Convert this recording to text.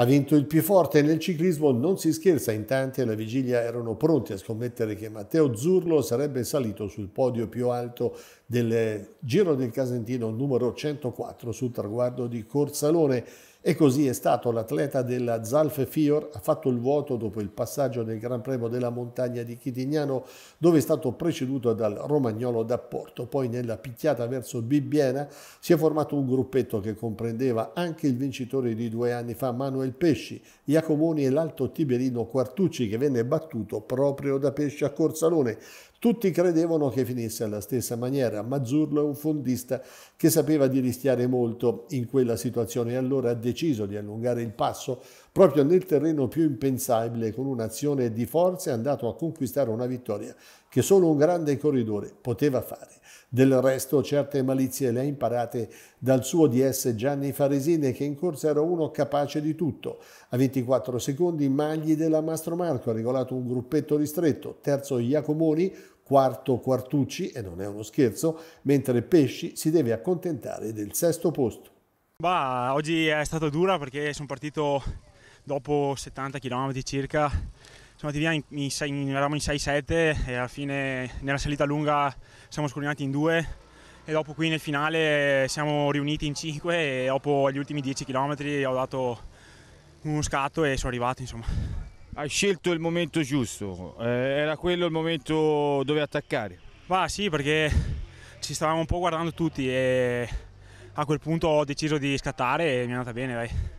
Ha vinto il più forte nel ciclismo, non si scherza, in tanti alla vigilia erano pronti a scommettere che Matteo Zurlo sarebbe salito sul podio più alto del Giro del Casentino numero 104 sul traguardo di Corsalone. E così è stato l'atleta della Zalfe Fior, ha fatto il vuoto dopo il passaggio nel Gran Premio della Montagna di Chitignano, dove è stato preceduto dal romagnolo d'apporto. Poi nella picchiata verso Bibbiena si è formato un gruppetto che comprendeva anche il vincitore di due anni fa, Manuel Pesci, Iacomoni e l'alto tiberino Quartucci, che venne battuto proprio da Pesci a Corsalone. Tutti credevano che finisse alla stessa maniera. Mazzurlo è un fondista che sapeva di rischiare molto in quella situazione e allora ha deciso di allungare il passo proprio nel terreno più impensabile con un'azione di forza è andato a conquistare una vittoria che solo un grande corridore poteva fare. Del resto certe malizie le ha imparate dal suo DS Gianni Faresine che in corsa era uno capace di tutto. A 24 secondi Magli della Mastro Marco ha regolato un gruppetto ristretto, terzo Iacomoni, quarto Quartucci e non è uno scherzo, mentre Pesci si deve accontentare del sesto posto. Bah, oggi è stata dura perché sono partito dopo 70 km circa, siamo andati via in, in, in, eravamo in 6-7 e alla fine nella salita lunga siamo scorinati in 2 e dopo qui nel finale siamo riuniti in 5 e dopo gli ultimi 10 km ho dato uno scatto e sono arrivato insomma. Hai scelto il momento giusto, eh, era quello il momento dove attaccare? Bah sì perché ci stavamo un po' guardando tutti e a quel punto ho deciso di scattare e mi è andata bene, dai.